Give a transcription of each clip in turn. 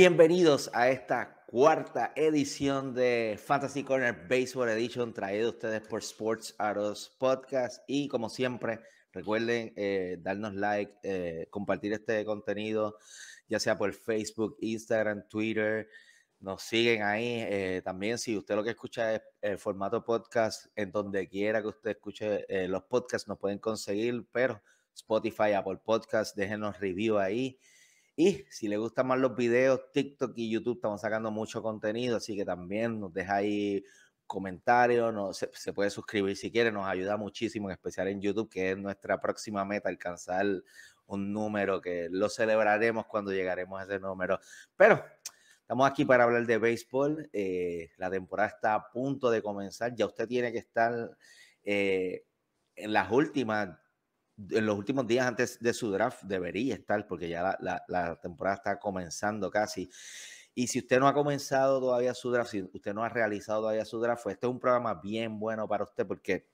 Bienvenidos a esta cuarta edición de Fantasy Corner Baseball Edition traído ustedes por Sports Arrows Podcast y como siempre recuerden eh, darnos like, eh, compartir este contenido ya sea por Facebook, Instagram, Twitter, nos siguen ahí. Eh, también, si usted lo que escucha es el formato podcast, en donde quiera que usted escuche los podcasts, nos pueden conseguir, pero Spotify, Apple Podcast, déjenos review ahí. Y si le gustan más los videos, TikTok y YouTube, estamos sacando mucho contenido, así que también nos deja ahí comentarios, no, se, puede suscribir si quiere, nos ayuda muchísimo, en especial en YouTube, que es nuestra próxima meta, alcanzar un número que lo celebraremos cuando llegaremos a ese número. Pero estamos aquí para hablar de béisbol, eh, la temporada está a punto de comenzar, ya usted tiene que estar eh, en las últimas en los últimos días antes de su draft debería estar, porque ya la, temporada está comenzando casi. Y si usted no ha comenzado todavía su draft, si usted no ha realizado todavía su draft, pues este es un programa bien bueno para usted porque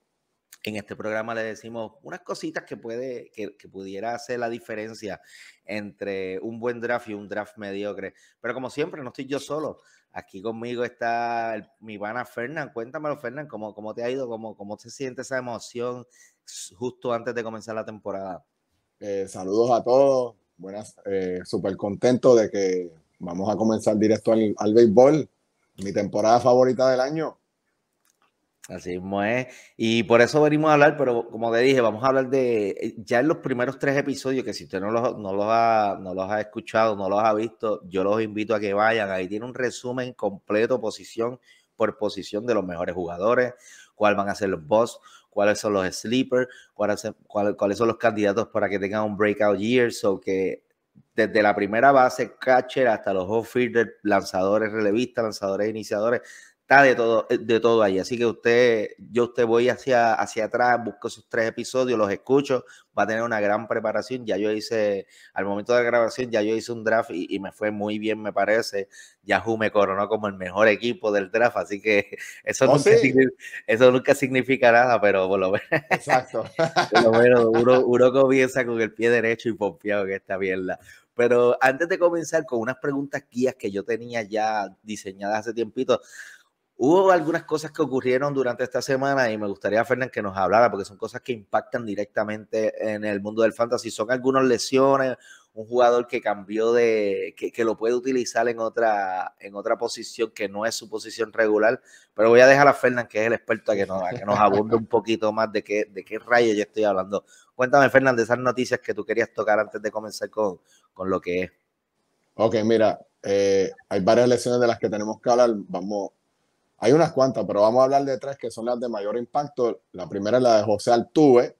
en este programa le decimos unas cositas que puede, que, pudiera hacer la diferencia entre un buen draft y un draft mediocre. Pero como siempre, no estoy yo solo. Aquí conmigo está mi pana Fernán. Cuéntamelo, Fernán, ¿cómo, ¿cómo te ha ido? ¿Cómo, ¿Cómo se siente esa emoción justo antes de comenzar la temporada. Eh, saludos a todos, buenas, eh, súper contento de que vamos a comenzar directo al, béisbol, mi temporada favorita del año. Así es. Y por eso venimos a hablar, pero como te dije, vamos a hablar de eh, ya en los primeros tres episodios, que si usted no los, no los, ha, no los ha escuchado, no los ha visto, yo los invito a que vayan. Ahí tiene un resumen completo, posición por posición de los mejores jugadores, cuál van a ser los boss, cuáles son los sleepers, cuáles, son los candidatos para que tengan un breakout year, o so que desde la primera base, catcher, hasta los off lanzadores, relevistas, lanzadores, iniciadores, está de todo, eh, de todo ahí. Así que usted, yo usted voy hacia, hacia atrás, busco esos tres episodios, los escucho, va a tener una gran preparación. Ya yo hice, al momento de la grabación, ya yo hice un draft y, y me fue muy bien, me parece. Yahoo me coronó como el mejor equipo del draft, así que eso, oh, nunca, eso nunca significa nada, pero por lo menos, Exacto. por lo menos uno, comienza con el pie derecho y pompeado que esta mierda. Pero antes de comenzar con unas preguntas guías que yo tenía ya diseñadas hace tiempito, Hubo algunas cosas que ocurrieron durante esta semana y me gustaría, Fernán, que nos hablara porque son cosas que impactan directamente en el mundo del fantasy. Son algunas lesiones, un jugador que cambió de, que, que, lo puede utilizar en otra, en otra posición que no es su posición regular. Pero voy a dejar a Fernán, que es el experto, a que nos, abunde un poquito más de qué, de qué rayo yo estoy hablando. Cuéntame, Fernán, de esas noticias que tú querías tocar antes de comenzar con, con lo que es. Ok, mira, eh, hay varias lesiones de las que tenemos que hablar. Vamos hay unas cuantas, pero vamos a hablar de tres que son las de mayor impacto. La primera es la de José Altuve,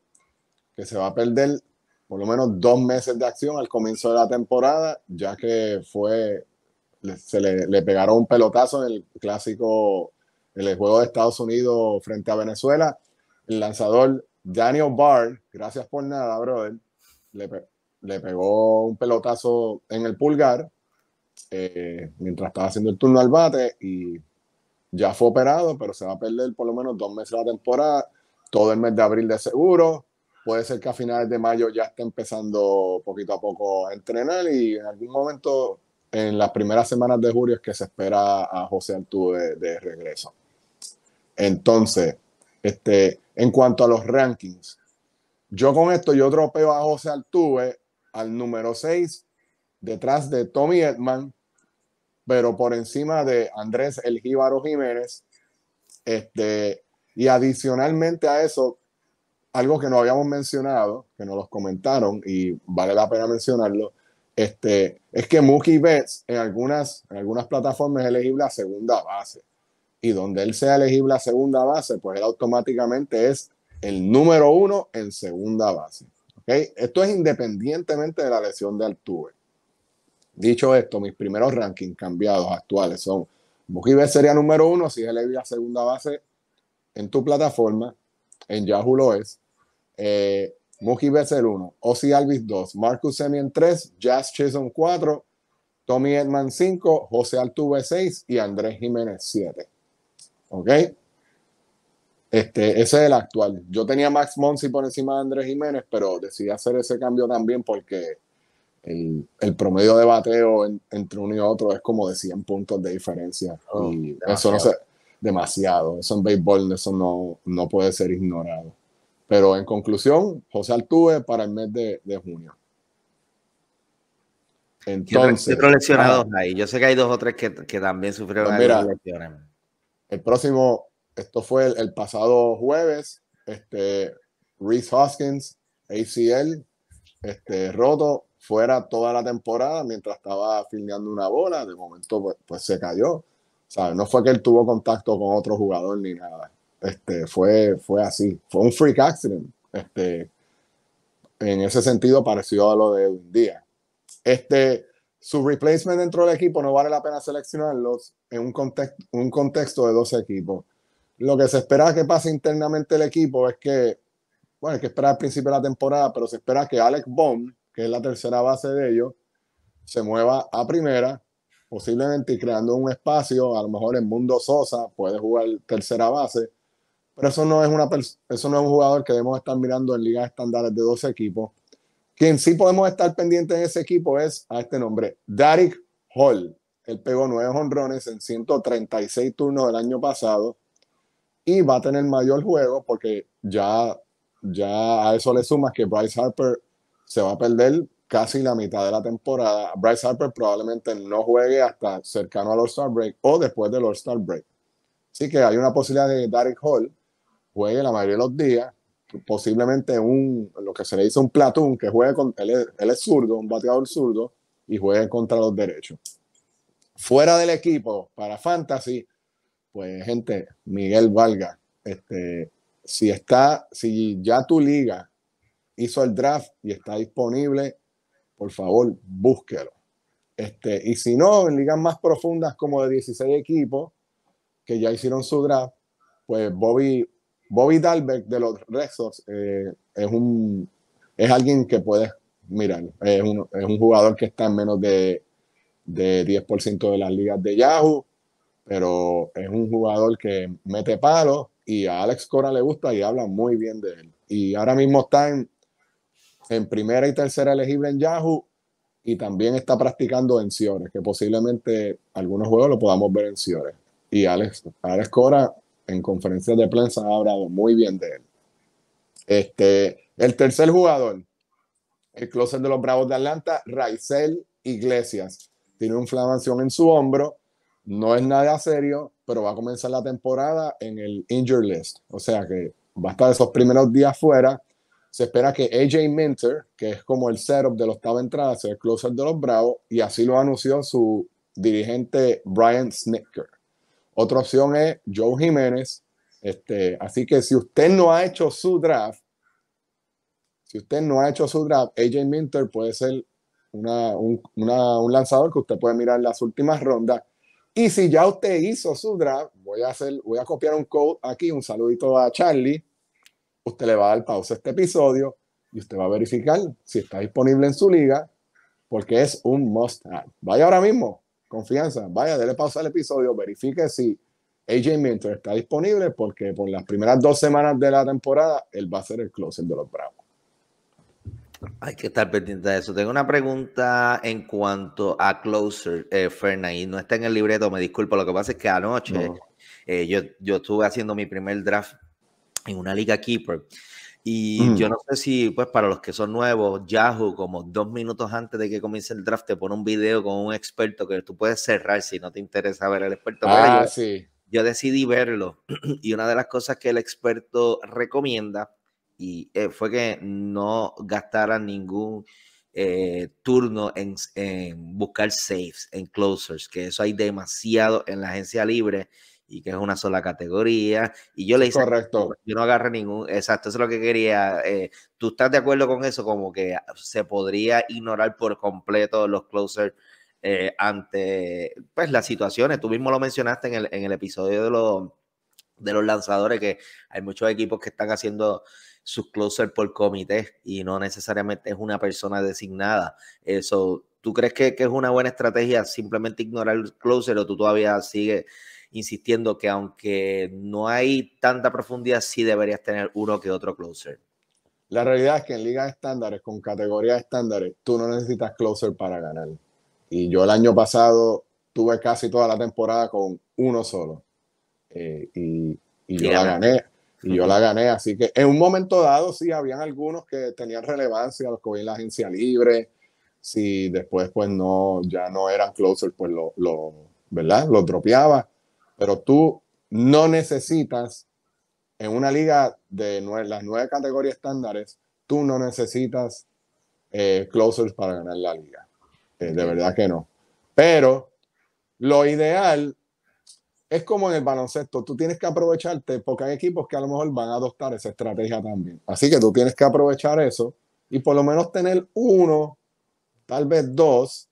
que se va a perder por lo menos dos meses de acción al comienzo de la temporada, ya que fue, se le, le pegaron un pelotazo en el clásico, en el juego de Estados Unidos frente a Venezuela. El lanzador Daniel Barr, gracias por nada, brother, le, le pegó un pelotazo en el pulgar eh, mientras estaba haciendo el turno al bate y ya fue operado, pero se va a perder por lo menos dos meses de la temporada, todo el mes de abril de seguro. Puede ser que a finales de mayo ya esté empezando poquito a poco a entrenar y en algún momento en las primeras semanas de julio es que se espera a José Altuve de, regreso. Entonces, este, en cuanto a los rankings, yo con esto yo tropeo a José Altuve al número 6 detrás de Tommy Edman, pero por encima de Andrés El Jiménez. Este, y adicionalmente a eso, algo que no habíamos mencionado, que nos los comentaron y vale la pena mencionarlo, este, es que Mookie Betts en algunas, en algunas plataformas es elegible a segunda base. Y donde él sea elegible a segunda base, pues él automáticamente es el número uno en segunda base. ¿okay? Esto es independientemente de la lesión de Altuve. Dicho esto, mis primeros rankings cambiados actuales son Mujibes sería número uno, si él la segunda base en tu plataforma, en Yahoo lo es. Eh, sería el 1, Ozzy Alvis dos, Marcus Semien tres, Jazz Chisholm cuatro, Tommy Edman cinco, José Altuve seis y Andrés Jiménez siete, ¿Ok? Este, ese es el actual. Yo tenía Max Monsi por encima de Andrés Jiménez, pero decidí hacer ese cambio también porque el, promedio de bateo entre uno y otro es como de 100 puntos de diferencia. Oh, y eso no sé demasiado. Eso en béisbol eso no, no puede ser ignorado. Pero en conclusión, José Altuve para el mes de, junio. Entonces. Hay ah, Yo sé que hay dos o tres que, también sufrieron pues lesiones. El próximo, esto fue el, pasado jueves. Este, Reese Hoskins, ACL, este, roto, fuera toda la temporada mientras estaba filmeando una bola, de momento pues, pues se cayó. sea, No fue que él tuvo contacto con otro jugador ni nada. Este, fue, fue así, fue un freak accident. Este, en ese sentido, pareció a lo de un día. Este, su replacement dentro del equipo no vale la pena seleccionarlos en un, context, un contexto de dos equipos. Lo que se espera que pase internamente el equipo es que, bueno, hay que esperar al principio de la temporada, pero se espera que Alex Bond que es la tercera base de ellos, se mueva a primera, posiblemente creando un espacio, a lo mejor en Mundo Sosa puede jugar tercera base, pero eso no es, una eso no un jugador que debemos estar mirando en ligas estándares de 12 equipos. Quien sí podemos estar pendiente en ese equipo es a este nombre, Derek Hall. Él pegó nueve honrones en 136 turnos del año pasado y va a tener mayor juego porque ya, ya a eso le sumas que Bryce Harper se va a perder casi la mitad de la temporada. Bryce Harper probablemente no juegue hasta cercano al All-Star Break o después del All-Star Break. Así que hay una posibilidad de que Derek Hall juegue la mayoría de los días, posiblemente un, lo que se le dice un platón, que juegue con, él él es zurdo, un bateador zurdo, y juegue contra los derechos. Fuera del equipo, para Fantasy, pues gente, Miguel Valga, este, si está, si ya tu liga hizo el draft y está disponible, por favor, búsquelo. Este, y si no, en ligas más profundas como de 16 equipos que ya hicieron su draft, pues Bobby, Bobby Dalbeck de los Red Sox eh, es, un, es alguien que puedes mirar. Es un, es un jugador que está en menos de, de 10% de las ligas de Yahoo, pero es un jugador que mete palos y a Alex Cora le gusta y habla muy bien de él. Y ahora mismo está en en primera y tercera elegible en Yahoo y también está practicando en Ciores, que posiblemente algunos juegos lo podamos ver en Ciores. Y Alex, Alex Cora en conferencias de prensa ha hablado muy bien de él. Este, el tercer jugador, el closer de los Bravos de Atlanta, Raizel Iglesias. Tiene una inflamación en su hombro, no es nada serio, pero va a comenzar la temporada en el injured list. O sea que va a estar esos primeros días fuera se espera que AJ Minter, que es como el setup de los octava entrada, sea el closer de los Bravos, y así lo anunció su dirigente Brian Snicker. Otra opción es Joe Jiménez. Este, así que si usted no ha hecho su draft, si usted no ha hecho su draft, AJ Minter puede ser un, lanzador que usted puede mirar las últimas rondas. Y si ya usted hizo su draft, voy a hacer, voy a copiar un code aquí, un saludito a Charlie, usted le va a dar pausa a este episodio y usted va a verificar si está disponible en su liga, porque es un must have. Vaya ahora mismo, confianza, vaya, dele pausa al episodio, verifique si AJ Minter está disponible, porque por las primeras dos semanas de la temporada, él va a ser el closer de los Bravos. Hay que estar pendiente de eso. Tengo una pregunta en cuanto a Closer, eh, Fernández. No está en el libreto, me disculpo. Lo que pasa es que anoche eh, yo, yo estuve haciendo mi primer draft en una liga keeper. Y mm. yo no sé si, pues, para los que son nuevos, Yahoo, como dos minutos antes de que comience el draft, te pone un video con un experto que tú puedes cerrar si no te interesa ver al experto. Ah, yo, sí. yo decidí verlo. Y una de las cosas que el experto recomienda y eh, fue que no gastara ningún eh, turno en, en buscar saves, en closers, que eso hay demasiado en la agencia libre y que es una sola categoría. Y yo le hice. Correcto. yo no agarré ningún. Exacto, eso es lo que quería. Eh, ¿Tú estás de acuerdo con eso? Como que se podría ignorar por completo los closer eh, ante pues, las situaciones. Tú mismo lo mencionaste en el, episodio de los, de los lanzadores, que hay muchos equipos que están haciendo sus closer por comité y no necesariamente es una persona designada. Eso, eh, ¿tú crees que, que, es una buena estrategia simplemente ignorar el closer o tú todavía sigues insistiendo que aunque no hay tanta profundidad, sí deberías tener uno que otro closer. La realidad es que en ligas estándares, con categorías estándares, tú no necesitas closer para ganar. Y yo el año pasado tuve casi toda la temporada con uno solo. Eh, y, y yo la gané. Y yo la gané, así que en un momento dado sí habían algunos que tenían relevancia, los que hoy en la agencia libre, si después pues no, ya no eran closer, pues lo, lo ¿verdad? lo dropeaba pero tú no necesitas, en una liga de las nueve categorías estándares, tú no necesitas eh, closers para ganar la liga. Eh, de verdad que no. Pero lo ideal es como en el baloncesto, tú tienes que aprovecharte porque hay equipos que a lo mejor van a adoptar esa estrategia también. Así que tú tienes que aprovechar eso y por lo menos tener uno, tal vez dos,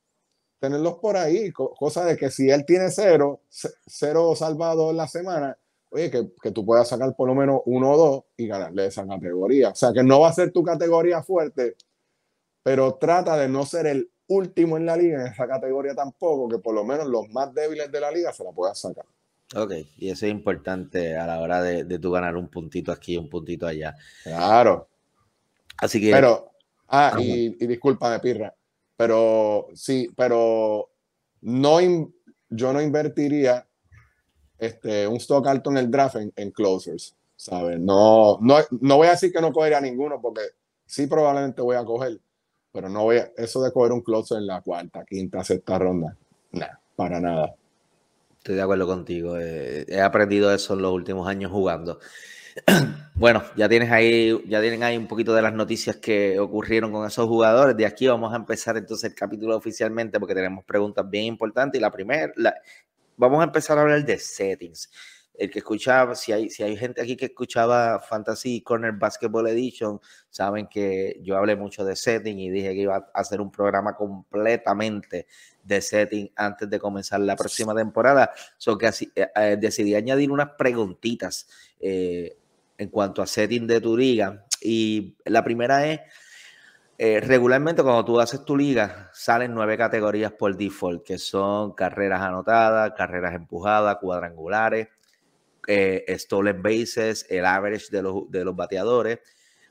tenerlos por ahí, cosa de que si él tiene cero, cero salvado en la semana, oye, que, tú puedas sacar por lo menos uno o dos y ganarle esa categoría. O sea, que no va a ser tu categoría fuerte, pero trata de no ser el último en la liga en esa categoría tampoco, que por lo menos los más débiles de la liga se la puedan sacar. Ok, y eso es importante a la hora de, de tú ganar un puntito aquí, y un puntito allá. Claro. Así que. Pero, ah, y, disculpa de Pirra, pero sí, pero no yo no invertiría este, un stock alto en el draft en, closers, ¿sabes? No, no, voy a decir que no cogería ninguno porque sí probablemente voy a coger, pero no voy a, eso de coger un closer en la cuarta, quinta, sexta ronda, nada, para nada. Estoy de acuerdo contigo, eh, he aprendido eso en los últimos años jugando. Bueno, ya tienes ahí, ya tienen ahí un poquito de las noticias que ocurrieron con esos jugadores. De aquí vamos a empezar entonces el capítulo oficialmente porque tenemos preguntas bien importantes. Y la primera, vamos a empezar a hablar de settings. El que escuchaba, si hay, si hay gente aquí que escuchaba Fantasy Corner Basketball Edition, saben que yo hablé mucho de settings y dije que iba a hacer un programa completamente de settings antes de comenzar la próxima temporada. So que así, eh, eh, decidí añadir unas preguntitas. Eh, en cuanto a setting de tu liga. Y la primera es, eh, regularmente cuando tú haces tu liga, salen nueve categorías por default, que son carreras anotadas, carreras empujadas, cuadrangulares, eh, stolen bases, el average de los, bateadores,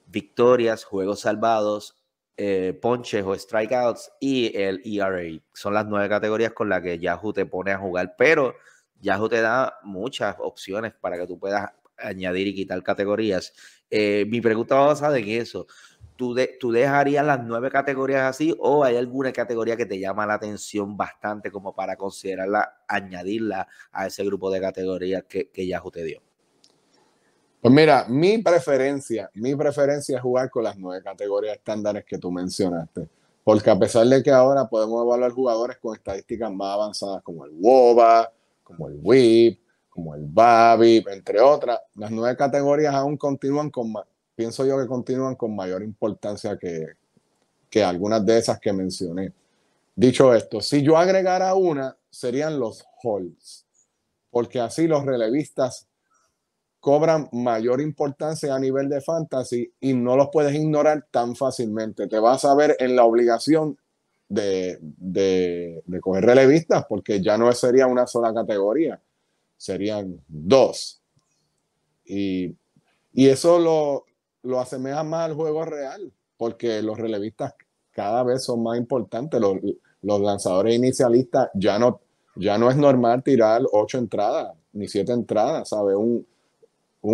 victorias, juegos salvados, eh, ponches o strikeouts y el ERA. Son las nueve categorías con las que Yahoo te pone a jugar, pero Yahoo te da muchas opciones para que tú puedas añadir y quitar categorías. Eh, mi pregunta va basada en eso. ¿Tú, ¿Tú dejarías las nueve categorías así o hay alguna categoría que te llama la atención bastante como para considerarla, añadirla a ese grupo de categorías que, que Yahoo te dio? Pues mira, mi preferencia, mi preferencia es jugar con las nueve categorías estándares que tú mencionaste. Porque a pesar de que ahora podemos evaluar jugadores con estadísticas más avanzadas como el WOBA, como el WIP, como el Babi, entre otras. Las nueve categorías aún continúan con, pienso yo que continúan con mayor importancia que, que algunas de esas que mencioné. Dicho esto, si yo agregara una, serían los holds, porque así los relevistas cobran mayor importancia a nivel de fantasy y no los puedes ignorar tan fácilmente. Te vas a ver en la obligación de, de, de coger relevistas porque ya no sería una sola categoría serían dos. Y, eso lo, lo, asemeja más al juego real, porque los relevistas cada vez son más importantes. Los, lanzadores inicialistas ya no, ya no es normal tirar ocho entradas, ni siete entradas, ¿sabes? Un,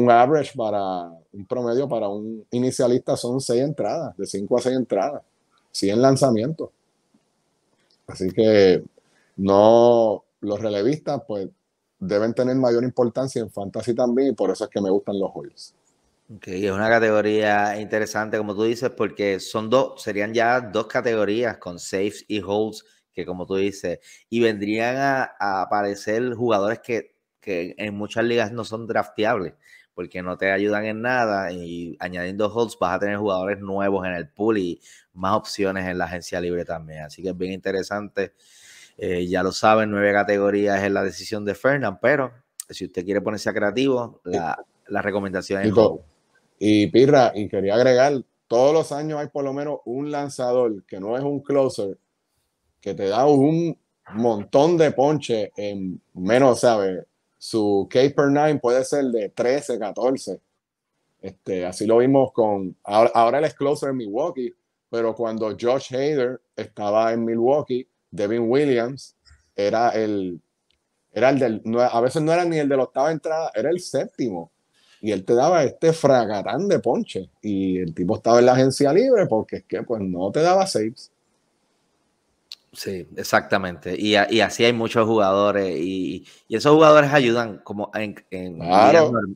average para un promedio para un inicialista son seis entradas, de cinco a seis entradas, 100 lanzamientos. Así que no, los relevistas, pues deben tener mayor importancia en fantasy también y por eso es que me gustan los holds. Ok, es una categoría interesante, como tú dices, porque son dos, serían ya dos categorías con saves y holds, que como tú dices, y vendrían a, aparecer jugadores que, que, en muchas ligas no son drafteables, porque no te ayudan en nada, y añadiendo holds vas a tener jugadores nuevos en el pool y más opciones en la agencia libre también, así que es bien interesante. Eh, ya lo saben, nueve categorías es la decisión de Fernand, pero si usted quiere ponerse a creativo, la, recomendación es. Y Pirra, y quería agregar, todos los años hay por lo menos un lanzador que no es un closer, que te da un montón de ponche en menos, sabe Su K per 9 puede ser de 13, 14. Este, así lo vimos con. Ahora, ahora él es closer en Milwaukee, pero cuando Josh Hader estaba en Milwaukee, Devin Williams era el, era el del, a veces no era ni el de la octava entrada, era el séptimo. Y él te daba este fragatán de ponche. Y el tipo estaba en la agencia libre porque es que pues no te daba saves. Sí, exactamente. Y, así hay muchos jugadores y, esos jugadores ayudan como en, en,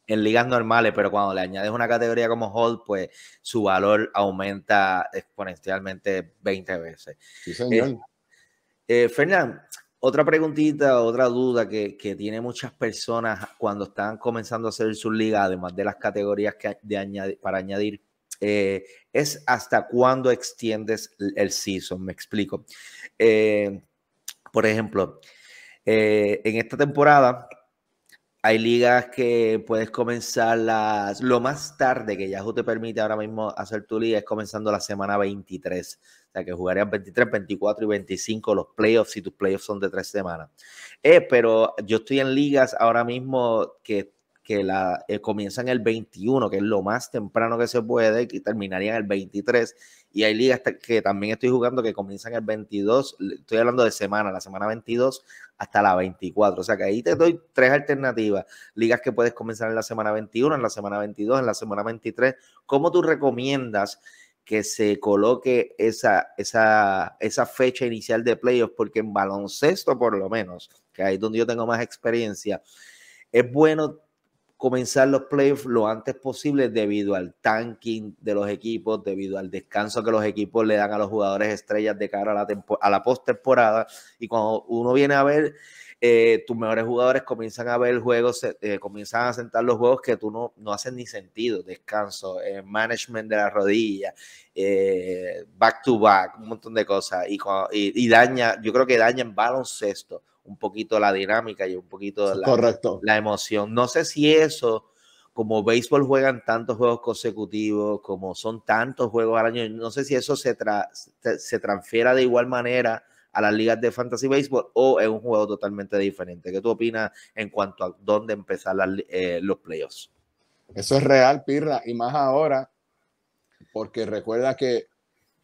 ligas, normales, pero cuando le añades una categoría como Hold, pues su valor aumenta exponencialmente 20 veces. Sí, señor. Eh, eh, Fernán, otra preguntita, otra duda que, tiene muchas personas cuando están comenzando a hacer sus ligas, además de las categorías que para añadir, eh, es hasta cuándo extiendes el season. Me explico. Eh, por ejemplo, en esta temporada hay ligas que puedes comenzar las, lo más tarde que Yahoo te permite ahora mismo hacer tu liga es comenzando la semana 23. O sea, que jugarían 23, 24 y 25 los playoffs si tus playoffs son de tres semanas. Eh, pero yo estoy en ligas ahora mismo que, la, eh, comienzan el 21, que es lo más temprano que se puede, y terminarían el 23. Y hay ligas que también estoy jugando que comienzan el 22, estoy hablando de semana, la semana 22 hasta la 24. O sea que ahí te doy tres alternativas. Ligas que puedes comenzar en la semana 21, en la semana 22, en la semana 23. ¿Cómo tú recomiendas que se coloque esa, esa, fecha inicial de playoffs, porque en baloncesto por lo menos, que ahí es donde yo tengo más experiencia, es bueno comenzar los playoffs lo antes posible debido al tanking de los equipos, debido al descanso que los equipos le dan a los jugadores estrellas de cara a la, a la postemporada. Y cuando uno viene a ver, eh, tus mejores jugadores comienzan a ver juegos, eh, comienzan a sentar los juegos que tú no, no hacen ni sentido, descanso, eh, management de la rodilla, back to back, un montón de cosas, y, daña, yo creo que daña en baloncesto un poquito la dinámica y un poquito la, la emoción. No sé si eso, como béisbol juegan tantos juegos consecutivos, como son tantos juegos al año, no sé si eso se, se transfiera de igual manera a las ligas de fantasy baseball o es un juego totalmente diferente. ¿Qué tú opinas en cuanto a dónde empezar eh, los playoffs? Eso es real, Pirra, y más ahora, porque recuerda que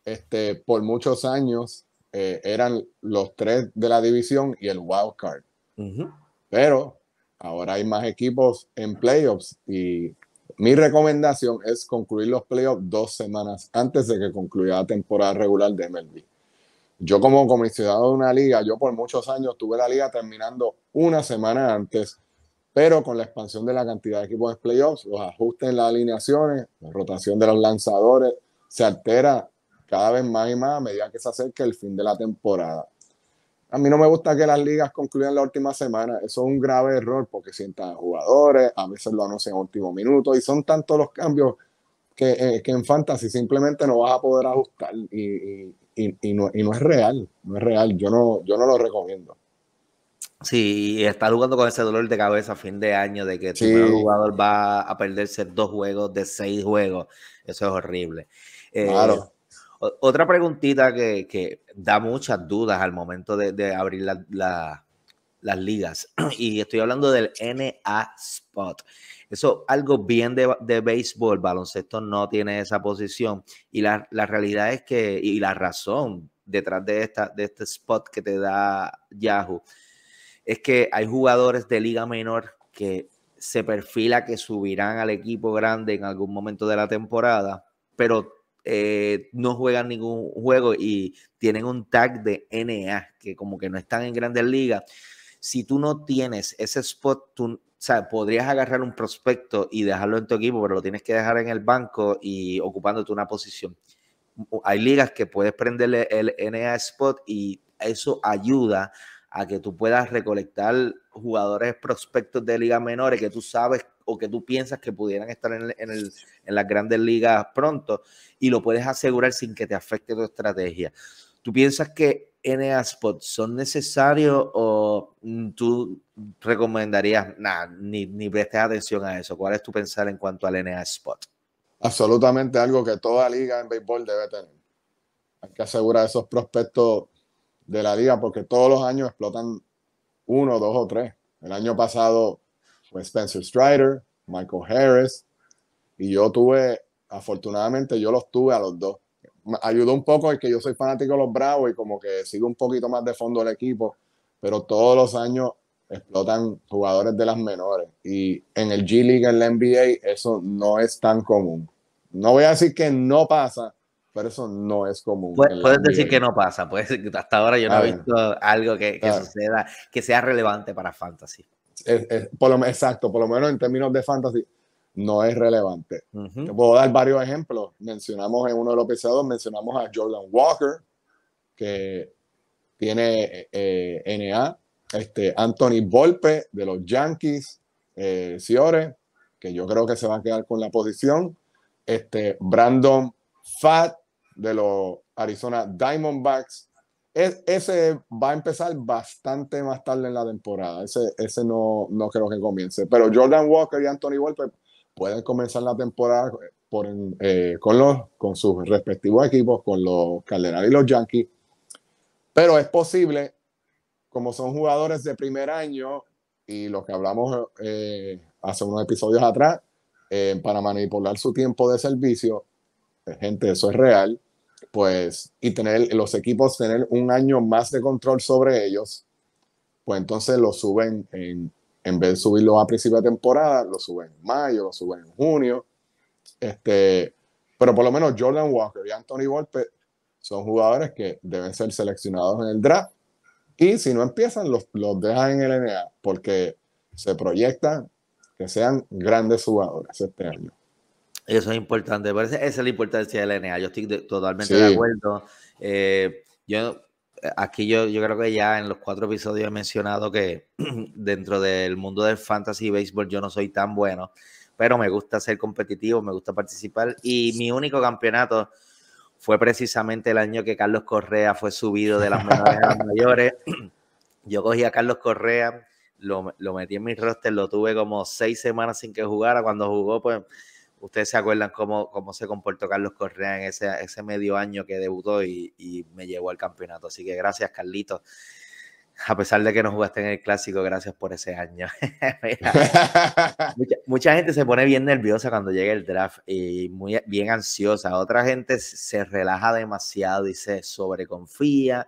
este, por muchos años eh, eran los tres de la división y el wildcard Pero ahora hay más equipos en playoffs y mi recomendación es concluir los playoffs dos semanas antes de que concluya la temporada regular de MLB. Yo como comisionado de una liga, yo por muchos años tuve la liga terminando una semana antes, pero con la expansión de la cantidad de equipos de playoffs, los ajustes en las alineaciones, la rotación de los lanzadores, se altera cada vez más y más a medida que se acerca el fin de la temporada. A mí no me gusta que las ligas concluyan la última semana. Eso es un grave error porque sientan jugadores, a veces lo anuncian en último minuto y son tantos los cambios que, eh, que en Fantasy simplemente no vas a poder ajustar. y, y, no, es real, no es real, yo no, yo no lo recomiendo. Sí, y estar jugando con ese dolor de cabeza a fin de año de que tu jugador va a perderse dos juegos de seis juegos, eso es horrible. Eh, otra preguntita que, da muchas dudas al momento de, abrir las ligas, y estoy hablando del NA Spot. Eso algo bien de, de béisbol, baloncesto no tiene esa posición y la, la, realidad es que, y la razón detrás de, esta, de este spot que te da Yahoo, es que hay jugadores de liga menor que se perfila que subirán al equipo grande en algún momento de la temporada, pero eh, no juegan ningún juego y tienen un tag de NA, que como que no están en grandes ligas. Si tú no tienes ese spot, tú o sea, podrías agarrar un prospecto y dejarlo en tu equipo, pero lo tienes que dejar en el banco y ocupándote una posición. Hay ligas que puedes prenderle el NA Spot y eso ayuda a que tú puedas recolectar jugadores prospectos de ligas menores que tú sabes o que tú piensas que pudieran estar en, en, las grandes ligas pronto y lo puedes asegurar sin que te afecte tu estrategia. ¿Tú piensas que NA Spot son necesarios o mm, tú recomendarías, nada, ni, ni prestes atención a eso? ¿Cuál es tu pensar en cuanto al NA Spot? Absolutamente algo que toda liga en béisbol debe tener. Hay que asegurar esos prospectos de la liga porque todos los años explotan uno, dos o tres. El año pasado fue Spencer Strider, Michael Harris y yo tuve, afortunadamente yo los tuve a los dos ayudó un poco es que yo soy fanático de los Bravos y como que sigo un poquito más de fondo el equipo, pero todos los años explotan jugadores de las menores y en el G League, en la NBA, eso no es tan común. No voy a decir que no pasa, pero eso no es común. Puedes, decir que no pasa, pues hasta ahora yo no he visto algo que, que suceda, que sea relevante para Fantasy. por lo, exacto, por lo menos en términos de Fantasy no es relevante. puedo dar varios ejemplos. Mencionamos en uno de los pesados, mencionamos a Jordan Walker, que tiene eh, eh, NA, este, Anthony Volpe de los Yankees, eh, Ciore, que yo creo que se va a quedar con la posición, este, Brandon Fat de los Arizona Diamondbacks. ese va a empezar bastante más tarde en la temporada. Ese, ese no, no creo que comience. Pero Jordan Walker y Anthony Volpe Pueden comenzar la temporada eh, eh, con, los, con sus respectivos equipos, con los Cardenales y los Yankees. Pero es posible, como son jugadores de primer año y lo que hablamos eh, hace unos episodios atrás, para manipular su tiempo de servicio, gente, eso es real, pues, y tener los equipos tener un año más de control sobre ellos, pues entonces lo suben en, en vez de subirlo a principio de temporada, lo suben en mayo, lo suben en junio. Este, pero por lo menos Jordan Walker y Anthony Volpe son jugadores que deben ser seleccionados en el draft. Y si no empiezan, los, los dejan en el NA, porque se proyecta que sean grandes jugadores este año. Eso es importante, parece esa es la importancia del NA. Yo estoy totalmente de acuerdo. Eh, yo aquí yo, creo que ya en los cuatro episodios he mencionado que dentro del mundo del fantasy béisbol yo no soy tan bueno, pero me gusta ser competitivo, me gusta participar y mi único campeonato fue precisamente el año que Carlos Correa fue subido de las mayores. Yo cogí a Carlos Correa, lo, lo metí en mi roster, lo tuve como seis semanas sin que jugara, cuando jugó pues Ustedes se acuerdan cómo, cómo se comportó Carlos Correa en ese, ese medio año que debutó y, y me llevó al campeonato. Así que gracias, Carlito a pesar de que no jugaste en el clásico, gracias por ese año. mucha, mucha, gente se pone bien nerviosa cuando llega el draft y muy bien ansiosa. Otra gente se relaja demasiado y se sobreconfía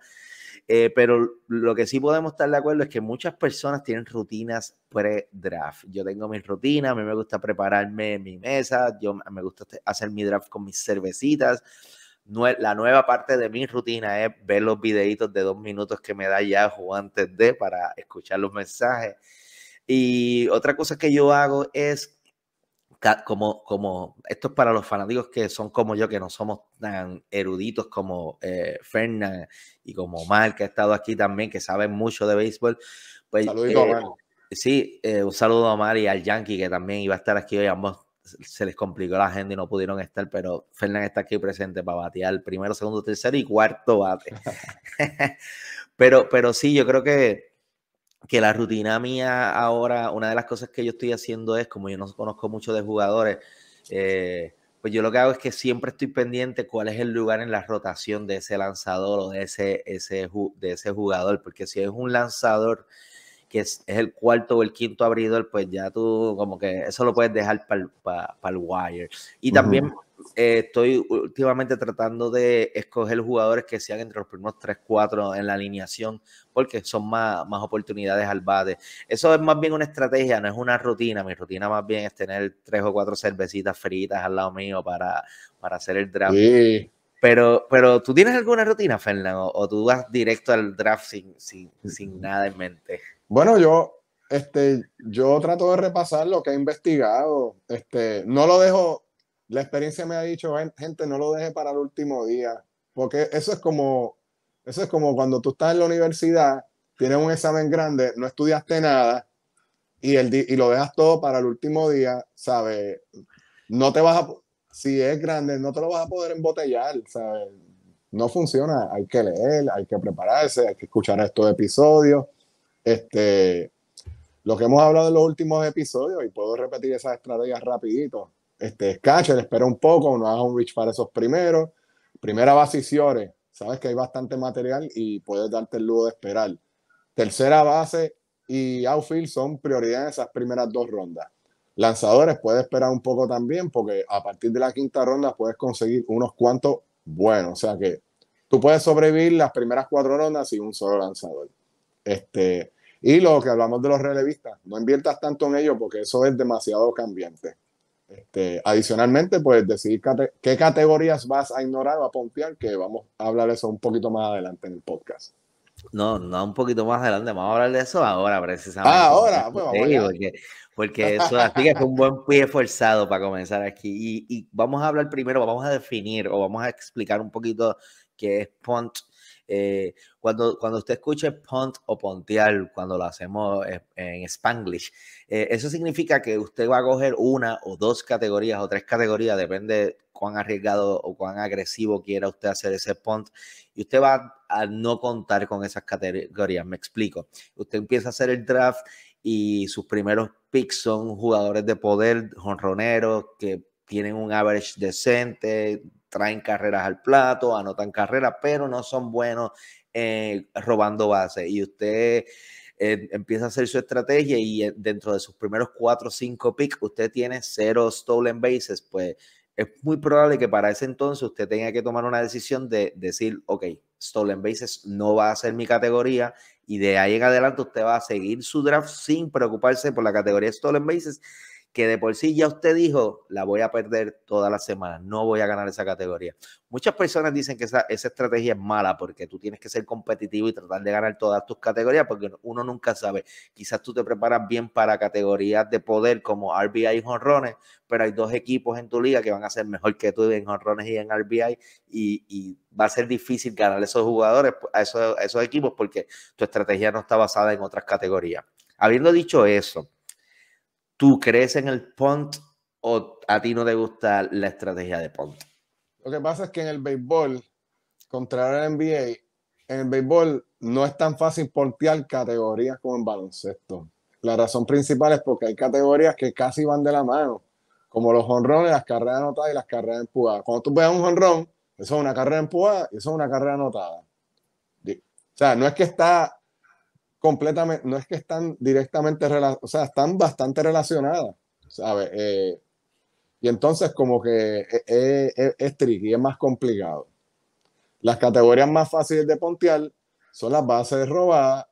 eh, pero lo que sí podemos estar de acuerdo es que muchas personas tienen rutinas pre-draft. Yo tengo mis rutinas, a mí me gusta prepararme mi mesa, yo me gusta este, hacer mi draft con mis cervecitas. la nueva parte de mi rutina es ver los videitos de dos minutos que me da Yahoo antes de para escuchar los mensajes. Y otra cosa que yo hago es como, como, esto es para los fanáticos que son como yo, que no somos tan eruditos como eh, Fernan y como Mal que ha estado aquí también, que saben mucho de béisbol. Pues, eh, Sí, eh, un saludo a Mar y al Yankee, que también iba a estar aquí hoy. Ambos se les complicó la agenda y no pudieron estar, pero Fernan está aquí presente para batear primero, segundo, tercero y cuarto bate. pero, pero sí, yo creo que que la rutina mía ahora, una de las cosas que yo estoy haciendo es, como yo no conozco mucho de jugadores, eh, pues yo lo que hago es que siempre estoy pendiente cuál es el lugar en la rotación de ese lanzador o de ese, ese, de ese jugador, porque si es un lanzador que es, el cuarto o el quinto abridor, pues ya tú como que eso lo puedes dejar para el wire. Y también eh, estoy últimamente tratando de escoger jugadores que sean entre los primeros 3-4 en la alineación, porque son más, más oportunidades al bate. Eso es más bien una estrategia, no es una rutina. Mi rutina más bien es tener tres o cuatro cervecitas fritas al lado mío para, para hacer el draft. Pero, pero tú tienes alguna rutina, Fernando, o, tú vas directo al draft sin, sin mm. nada en mente. Bueno, yo, este, yo trato de repasar lo que he investigado. Este, no lo dejo, la experiencia me ha dicho, gente, no lo deje para el último día. Porque eso es como, eso es como cuando tú estás en la universidad, tienes un examen grande, no estudiaste nada y, lo dejas todo para el último día, ¿sabes? No te vas si es grande, no te lo vas a poder embotellar, ¿sabes? No funciona, hay que leer, hay que prepararse, hay que escuchar estos episodios este, lo que hemos hablado en los últimos episodios, y puedo repetir esas estrategias rapidito, este, espera un poco, no hagas un reach para esos primeros, primera base y siore, sabes que hay bastante material y puedes darte el lujo de esperar. Tercera base y outfield son prioridad en esas primeras dos rondas. Lanzadores, puedes esperar un poco también, porque a partir de la quinta ronda puedes conseguir unos cuantos buenos. O sea que tú puedes sobrevivir las primeras cuatro rondas sin un solo lanzador. Este, y lo que hablamos de los relevistas, no inviertas tanto en ellos porque eso es demasiado cambiante. Este, adicionalmente, pues decidir qué categorías vas a ignorar o a pontear que vamos a hablar de eso un poquito más adelante en el podcast. No, no un poquito más adelante, vamos a hablar de eso ahora precisamente. Ah, ahora, pues vamos porque, porque, eso así que un buen pie forzado para comenzar aquí. Y, vamos a hablar primero, vamos a definir o vamos a explicar un poquito qué es pont eh, cuando, cuando usted escuche punt o pontear, cuando lo hacemos eh, en spanglish, eh, eso significa que usted va a coger una o dos categorías o tres categorías, depende cuán arriesgado o cuán agresivo quiera usted hacer ese punt, y usted va a no contar con esas categorías. Me explico. Usted empieza a hacer el draft y sus primeros picks son jugadores de poder, jonroneros, que tienen un average decente, traen carreras al plato, anotan carreras, pero no son buenos eh, robando bases. Y usted eh, empieza a hacer su estrategia y eh, dentro de sus primeros 4 o 5 picks usted tiene cero stolen bases, pues es muy probable que para ese entonces usted tenga que tomar una decisión de decir, ok, stolen bases no va a ser mi categoría y de ahí en adelante usted va a seguir su draft sin preocuparse por la categoría stolen bases que de por sí ya usted dijo, la voy a perder toda la semana, no voy a ganar esa categoría. Muchas personas dicen que esa, estrategia es mala porque tú tienes que ser competitivo y tratar de ganar todas tus categorías porque uno nunca sabe. Quizás tú te preparas bien para categorías de poder como RBI y jonrones, pero hay dos equipos en tu liga que van a ser mejor que tú en jonrones y en RBI y, va a ser difícil ganar a esos jugadores, a a esos equipos porque tu estrategia no está basada en otras categorías. Habiendo dicho eso, ¿Tú crees en el punt o a ti no te gusta la estrategia de punt? Lo que pasa es que en el béisbol, contra el NBA, en el béisbol no es tan fácil pontear categorías como en baloncesto. La razón principal es porque hay categorías que casi van de la mano, como los honrones, las carreras anotadas y las carreras empujadas. Cuando tú veas un honrón, eso es una carrera empujada y eso es una carrera anotada. O sea, no es que está completamente, no es que están directamente o sea, están bastante relacionadas, ¿sabes? Eh, y entonces como que es, eh, eh, es, tricky, es más complicado. Las categorías más fáciles de pontear son las bases robadas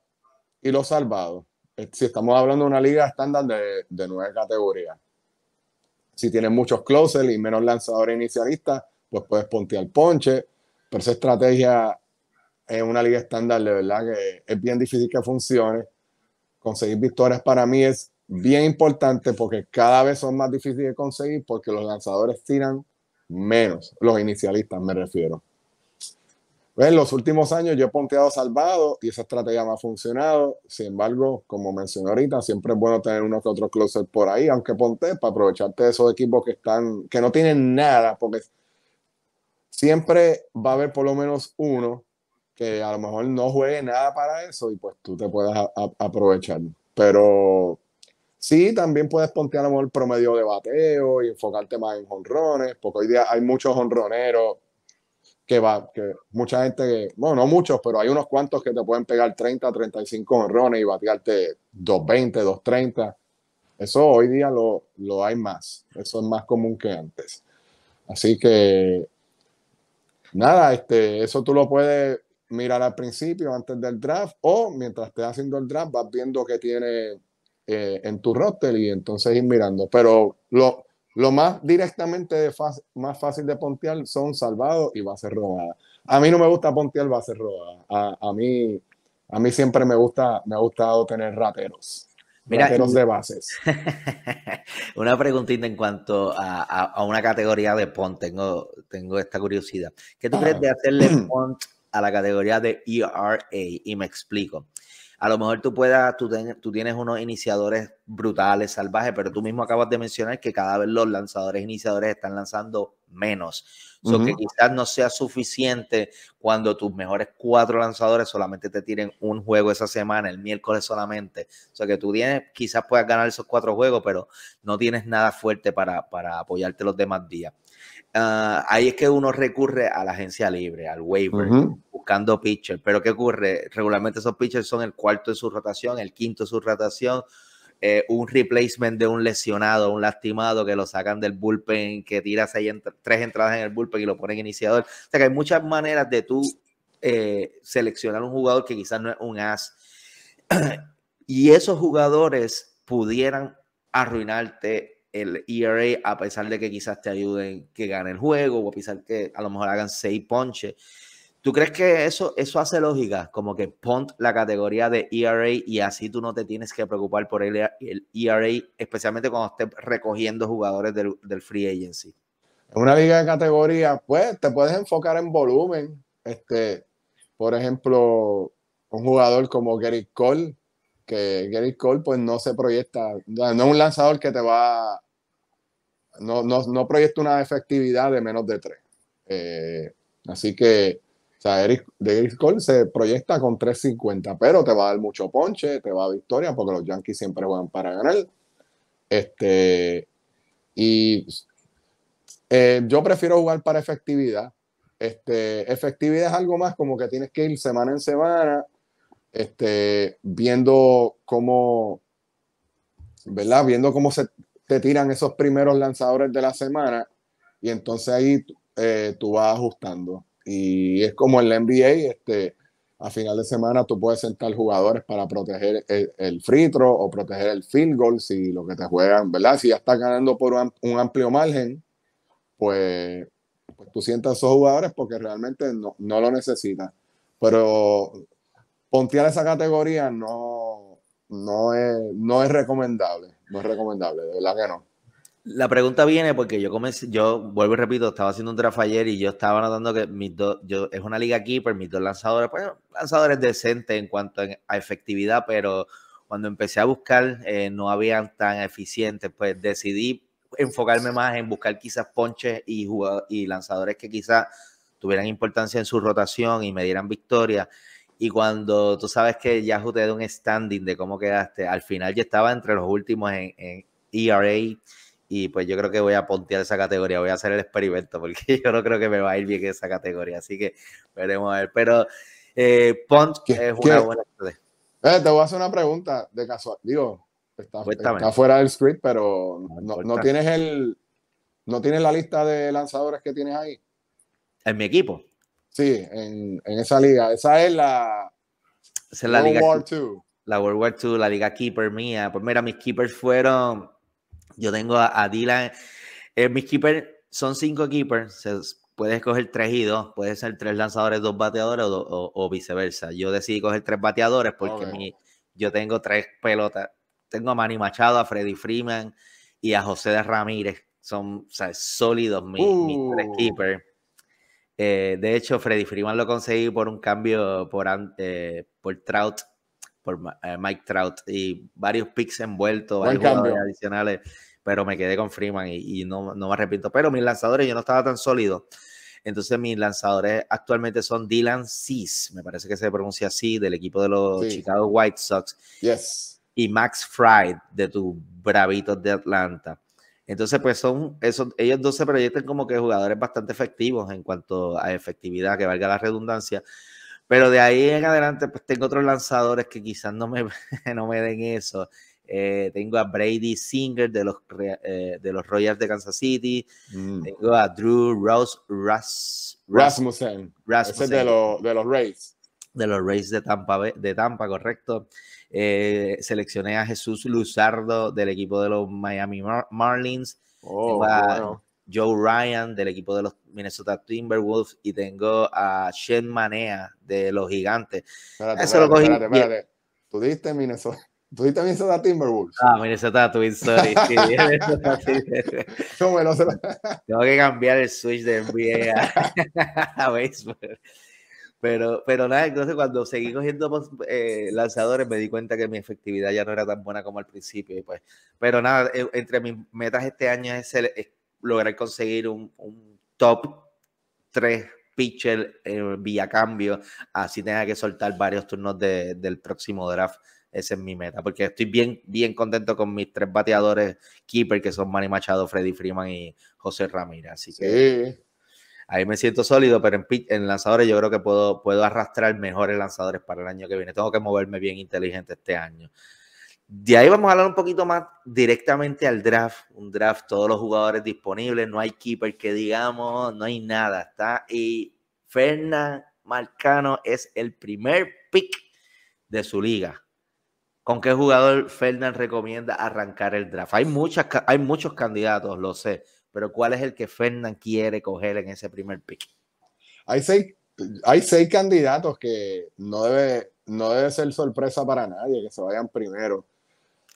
y los salvados. Si estamos hablando de una liga estándar de, de nueve categorías. Si tienes muchos closers y menos lanzadores inicialistas, pues puedes pontear ponche. Pero esa estrategia es una liga estándar, de verdad que es bien difícil que funcione. Conseguir victorias para mí es bien importante porque cada vez son más difíciles de conseguir porque los lanzadores tiran menos, los inicialistas me refiero. Pues, en los últimos años yo he ponteado salvado y esa estrategia me ha funcionado. Sin embargo, como mencioné ahorita, siempre es bueno tener unos que otros closer por ahí, aunque ponte para aprovecharte de esos equipos están, que no tienen nada, porque siempre va a haber por lo menos uno que a lo mejor no juegue nada para eso y pues tú te puedas aprovechar. Pero sí, también puedes pontear a lo mejor promedio de bateo y enfocarte más en jonrones, porque hoy día hay muchos jonroneros que va, que mucha gente, bueno, no muchos, pero hay unos cuantos que te pueden pegar 30, 35 jonrones y batearte 220, 230. Eso hoy día lo, lo hay más. Eso es más común que antes. Así que, nada, este, eso tú lo puedes mirar al principio, antes del draft, o mientras estés haciendo el draft, vas viendo qué tiene eh, en tu roster y entonces ir mirando. Pero lo, lo más directamente más fácil de pontear son salvados y bases robadas. A mí no me gusta pontear bases robadas. A, a, mí, a mí siempre me, gusta, me ha gustado tener rateros. rateros de bases. una preguntita en cuanto a, una categoría de pont. Tengo, tengo esta curiosidad. ¿Qué tú ah. crees de hacerle pont a la categoría de ERA. Y me explico. A lo mejor tú puedas, tú, tienes unos iniciadores brutales, salvajes, pero tú mismo acabas de mencionar que cada vez los lanzadores e iniciadores están lanzando menos. que quizás no sea suficiente cuando tus mejores cuatro lanzadores solamente te tienen un juego esa semana, el miércoles solamente. O sea que tú tienes, quizás puedas ganar esos cuatro juegos, pero no tienes nada fuerte para apoyarte los demás días. Ah, ahí es que uno recurre a la agencia libre, al waiver, buscando pitchers. Pero ¿qué ocurre? Regularmente esos pitchers son el cuarto de su rotación, el quinto de su rotación, eh, un replacement de un lesionado, un lastimado que lo sacan del bullpen, que tiras tres entradas en el bullpen y lo ponen iniciador. O sea que hay muchas maneras de tú eh, seleccionar un jugador que quizás no es un as. y esos jugadores pudieran arruinarte el ERA, a pesar de que quizás te ayuden que gane el juego o a pesar que a lo mejor hagan seis ponches. ¿Tú crees que eso, eso hace lógica? Como que pont la categoría de ERA y así tú no te tienes que preocupar por el, el ERA, especialmente cuando estés recogiendo jugadores del, free agency. En una liga de categoría, pues te puedes enfocar en volumen. Este, por ejemplo, un jugador como Gary Cole, que Gary Cole pues no se proyecta, no es un lanzador que te va, no, no, no proyecta una efectividad de menos de 3. Eh, así que, o sea, de Gary Cole se proyecta con 3.50, pero te va a dar mucho ponche, te va a victoria, porque los Yankees siempre juegan para ganar. Este, y eh, yo prefiero jugar para efectividad. Este, efectividad es algo más como que tienes que ir semana en semana este, viendo cómo, ¿verdad? Viendo cómo se te tiran esos primeros lanzadores de la semana y entonces ahí eh, tú vas ajustando. Y es como en la NBA, este, a final de semana tú puedes sentar jugadores para proteger el, free throw o proteger el field goal si lo que te juegan, ¿verdad? Si ya estás ganando por un, amplio margen, pues, pues tú sientas a esos jugadores porque realmente no, no lo necesitas. Pero Pontear esa categoría no, no, es, no es recomendable. No es recomendable, de verdad que no. La pregunta viene porque yo comencé, yo vuelvo y repito, estaba haciendo un draft ayer y yo estaba notando que mis dos, yo, es una liga keeper, pues mis dos lanzadores, pues lanzadores decentes en cuanto a efectividad, pero cuando empecé a buscar eh, no habían tan eficientes, pues decidí enfocarme más en buscar quizás ponches y, y lanzadores que quizás tuvieran importancia en su rotación y me dieran victoria. Y cuando tú sabes que Yahoo te de un standing de cómo quedaste, al final yo estaba entre los últimos en, ERA e y pues yo creo que voy a pontear esa categoría, voy a hacer el experimento porque yo no creo que me va a ir bien esa categoría, así que veremos a ver. Pero eh, Pont es una buena eh, te voy a hacer una pregunta de casual, digo, está, fuera del script, pero no, tienes el, no tienes la lista de lanzadores que tienes ahí. En mi equipo. Sí, en, esa liga. Esa es la, World War II. La World War II, la liga keeper mía. Pues mira, mis keepers fueron. Yo tengo a, Dylan. Eh, mis keepers son cinco keepers. puedes coger tres y dos. Puede ser tres lanzadores, dos bateadores o, viceversa. Yo decidí coger tres bateadores porque mi, yo tengo tres pelotas. Tengo a Manny Machado, a Freddy Freeman y a José de Ramírez. Son sólidos mis, mis tres uh. keepers. Eh, de hecho, Freddy Freeman lo conseguí por un cambio por, eh, Trout, por eh, Mike Trout y varios picks envueltos, varios cambios adicionales, pero me quedé con Freeman y, no, no, me arrepiento. Pero mis lanzadores yo no estaba tan sólido. Entonces mis lanzadores actualmente son Dylan Cis, me parece que se pronuncia así, del equipo de los Chicago White Sox. Yes. Y Max Fried, de tus bravitos de Atlanta. Entonces, pues son, esos, ellos dos se proyectan como que jugadores bastante efectivos en cuanto a efectividad, que valga la redundancia. Pero de ahí en adelante, pues tengo otros lanzadores que quizás no me, no me den eso. Eh, tengo a Brady Singer de los, eh, de los Royals de Kansas City. Mm. Tengo a Drew Rasmussen. Rasmussen. de, los, de los Rays de los Rays de Tampa, de Tampa correcto. Eh, seleccioné a Jesús Luzardo del equipo de los Miami Marlins. Oh, Joe Ryan del equipo de los Minnesota Timberwolves y tengo a Shen Manea de los Gigantes. Eso lo cogí. Espérate, Tú diste Minnesota. Minnesota Timberwolves? Ah, Minnesota Twins, sorry. Tengo que cambiar el switch de NBA a, Baseball. Pero, pero nada, entonces cuando seguí cogiendo eh, lanzadores me di cuenta que mi efectividad ya no era tan buena como al principio. Y pues, pero nada, e, entre mis metas este año es, lograr conseguir un, un, top 3 pitcher eh, vía cambio, así tenga que soltar varios turnos del próximo draft. Esa es mi meta, porque estoy bien, bien contento con mis tres bateadores keeper, que son Manny Machado, Freddy Freeman y José Ramírez. Así que sí ahí me siento sólido, pero en, lanzadores yo creo que puedo, puedo arrastrar mejores lanzadores para el año que viene. Tengo que moverme bien inteligente este año. De ahí vamos a hablar un poquito más directamente al draft. Un draft, todos los jugadores disponibles, no hay keeper que digamos, no hay nada. Está y Fernán Marcano es el primer pick de su liga. ¿Con qué jugador Fernán recomienda arrancar el draft? Hay, hay muchos candidatos, lo sé pero ¿cuál es el que Fernan quiere coger en ese primer pick? Hay seis, hay seis candidatos que no debe, no debe ser sorpresa para nadie que se vayan primero.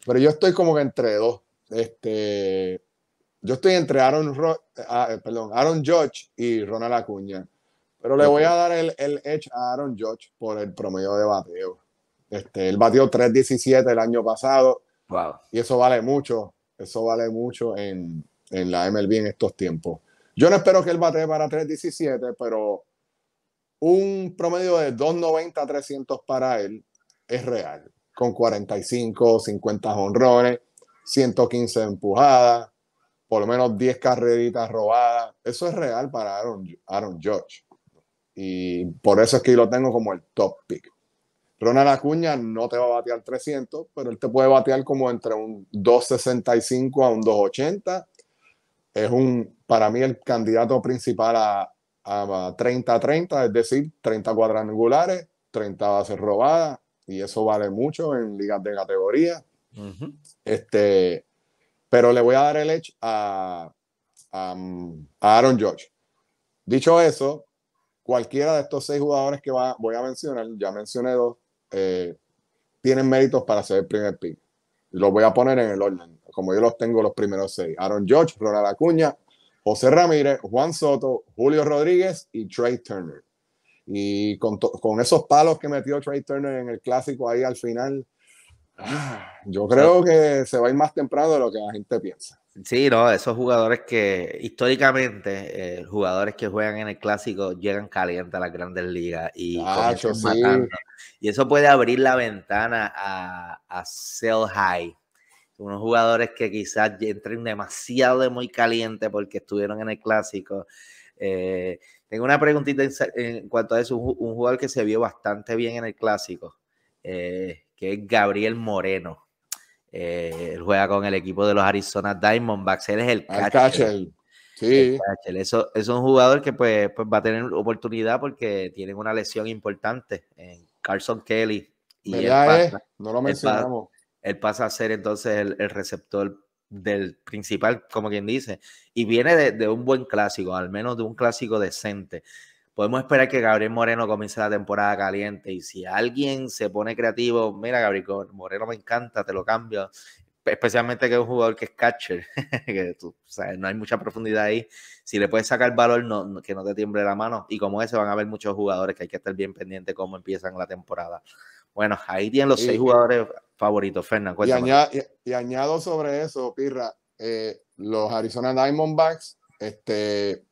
Pero yo estoy como que entre dos. Este, yo estoy entre Aaron, ah, eh, perdón, Aaron Judge y Ronald Acuña. Pero le voy a dar el, el edge a Aaron Judge por el promedio de bateo. Este, él batió 3.17 el año pasado. Wow. Y eso vale mucho. Eso vale mucho en, en la MLB en estos tiempos. Yo no espero que él bate para 3.17, pero un promedio de 2.90 300 para él es real, con 45, 50 honrones, 115 empujadas, por lo menos 10 carreritas robadas. Eso es real para Aaron, George. Y por eso es que lo tengo como el top pick. Ronald Acuña no te va a batear 300, pero él te puede batear como entre un 265 a un 280 es un, para mí, el candidato principal a, 30-30, es decir, 30 cuadrangulares, 30 bases robadas, y eso vale mucho en ligas de categoría. Este, pero le voy a dar el edge a, Aaron George. Dicho eso, cualquiera de estos seis jugadores que va, voy a mencionar, ya mencioné dos, eh, tienen méritos para ser el primer pick. Los voy a poner en el orden como yo los tengo los primeros seis. Aaron George, Ronald Acuña, José Ramírez, Juan Soto, Julio Rodríguez y Trey Turner. Y con, esos palos que metió Trey Turner en el clásico ahí al final, ah, yo creo que se va a ir más temprano de lo que la gente piensa. Sí, no, esos jugadores que históricamente, eh, jugadores que juegan en el clásico llegan calientes a las grandes ligas y, y eso puede abrir la ventana a, a sell high unos jugadores que quizás entren demasiado de muy caliente porque estuvieron en el clásico. Eh, tengo una preguntita en, cuanto a eso, un, jugador que se vio bastante bien en el clásico, eh, que es Gabriel Moreno. Eh, él juega con el equipo de los Arizona Diamondbacks, él es el catcher. Sí. eso, es un jugador que pues, pues, va a tener oportunidad porque tienen una lesión importante en Carson Kelly. Y no lo mencionamos él pasa a ser entonces el, receptor del principal, como quien dice, y viene de, un buen clásico, al menos de un clásico decente. Podemos esperar que Gabriel Moreno comience la temporada caliente y si alguien se pone creativo, mira Gabriel Moreno me encanta, te lo cambio, especialmente que es un jugador que es catcher, que no hay mucha profundidad ahí, si le puedes sacar valor, que no te tiemble la mano y como ese van a haber muchos jugadores que hay que estar bien pendiente cómo empiezan la temporada. Bueno, ahí tienen los seis jugadores favoritos, Fernando. Y, añado, y, añado sobre eso, Pirra, eh, los Arizona Diamondbacks, este,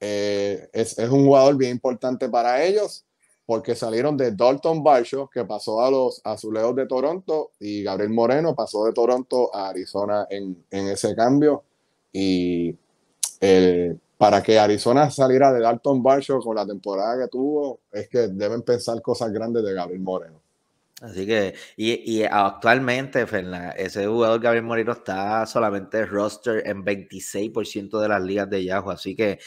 eh, es, un jugador bien importante para ellos porque salieron de Dalton Barshaw, que pasó a los azulejos de Toronto, y Gabriel Moreno pasó de Toronto a Arizona en, en ese cambio. Y el para que Arizona saliera de Dalton Barcho con la temporada que tuvo, es que deben pensar cosas grandes de Gabriel Moreno. Así que, y, y actualmente, Fernández, ese jugador Gabriel Moreno está solamente roster en 26% de las ligas de Yahoo. Así que,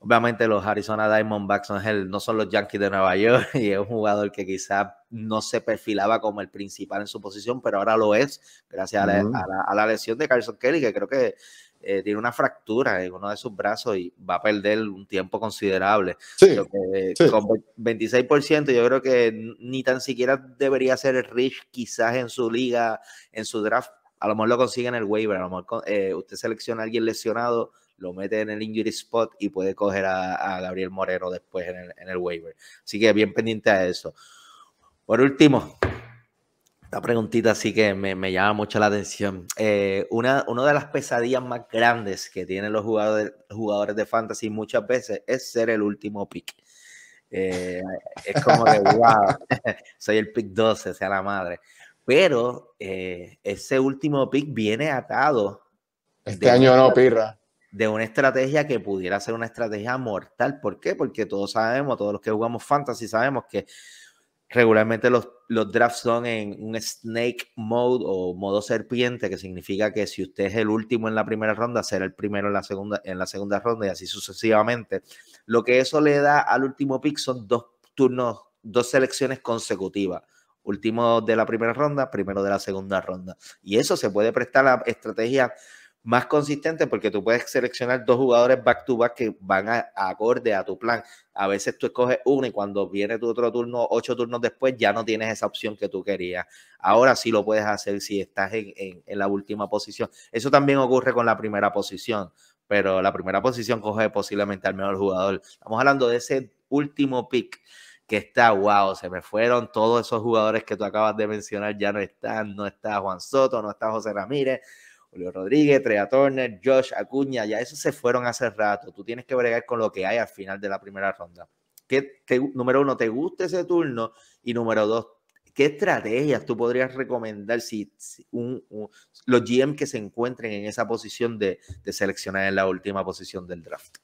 obviamente, los Arizona Diamondbacks son el, no son los Yankees de Nueva York y es un jugador que quizá no se perfilaba como el principal en su posición, pero ahora lo es, gracias a, la, a la lesión de Carson Kelly, que creo que eh, tiene una fractura en uno de sus brazos y va a perder un tiempo considerable. Sí, eh, Con 26%, yo creo que ni tan siquiera debería ser Rich, quizás en su liga, en su draft. A lo mejor lo consigue en el waiver, a lo mejor eh, usted selecciona a alguien lesionado, lo mete en el injury spot y puede coger a, Gabriel Moreno después en el, en el waiver. Así que bien pendiente a eso. Por último, esta preguntita sí que me, llama mucho la atención. Eh, una, de las pesadillas más grandes que tienen los jugadores, jugadores de fantasy muchas veces es ser el último pick. Eh, es como que, wow, soy el pick 12, sea la madre. Pero eh, ese último pick viene atado. Este año no, pirra. De una estrategia que pudiera ser una estrategia mortal. ¿Por qué? Porque todos sabemos, todos los que jugamos fantasy sabemos que regularmente los los drafts son en un snake mode o modo serpiente, que significa que si usted es el último en la primera ronda, será el primero en la segunda, en la segunda ronda y así sucesivamente. Lo que eso le da al último pick son dos turnos, dos selecciones consecutivas. Último de la primera ronda, primero de la segunda ronda. Y eso se puede prestar a estrategia más consistente porque tú puedes seleccionar dos jugadores back to back que van a, acorde a tu plan. A veces tú escoges uno y cuando viene tu otro turno, ocho turnos después, ya no tienes esa opción que tú querías. Ahora sí lo puedes hacer si estás en, en la última posición. Eso también ocurre con la primera posición, pero la primera posición coge posiblemente al mejor jugador. Estamos hablando de ese último pick que está, wow, se me fueron todos esos jugadores que tú acabas de mencionar, ya no están, no está Juan Soto, no está José Ramírez, Julio Rodríguez, Trea Josh Acuña, ya esos se fueron hace rato. Tú tienes que bregar con lo que hay al final de la primera ronda. ¿Qué número uno, ¿te gusta ese turno? Y número dos, ¿qué estrategias tú podrías recomendar si, los GM que se encuentren en esa posición de, de seleccionar en la última posición del draft?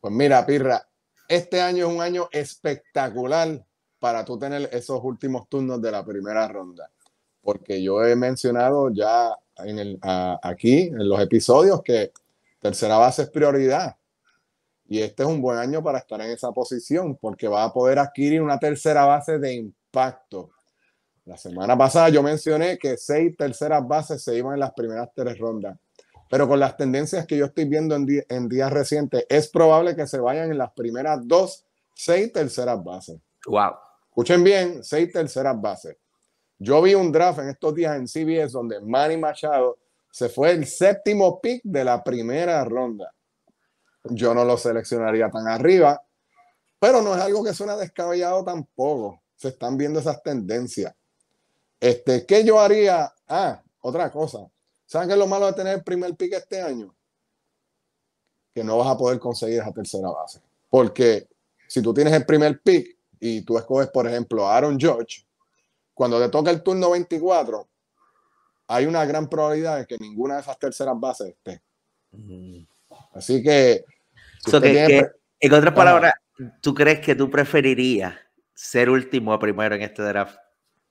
Pues mira, Pirra, este año es un año espectacular para tú tener esos últimos turnos de la primera ronda. Porque yo he mencionado ya en aquí en los episodios que tercera base es prioridad. Y este es un buen año para estar en esa posición porque va a poder adquirir una tercera base de impacto. La semana pasada yo mencioné que seis terceras bases se iban en las primeras tres rondas, pero con las tendencias que yo estoy viendo en, en días recientes, es probable que se vayan en las primeras dos, seis terceras bases. Wow. Escuchen bien, seis terceras bases. Yo vi un draft en estos días en CBS donde Manny Machado se fue el séptimo pick de la primera ronda. Yo no lo seleccionaría tan arriba, pero no es algo que suena descabellado tampoco. Se están viendo esas tendencias. Este, ¿Qué yo haría? Ah, otra cosa. ¿Saben qué es lo malo de tener el primer pick este año? Que no vas a poder conseguir esa tercera base. Porque si tú tienes el primer pick y tú escoges, por ejemplo, Aaron George, cuando te toca el turno 24, hay una gran probabilidad de que ninguna de esas terceras bases esté. Mm. Así que. en otras palabras, ¿tú crees que tú preferirías ser último a primero en este draft?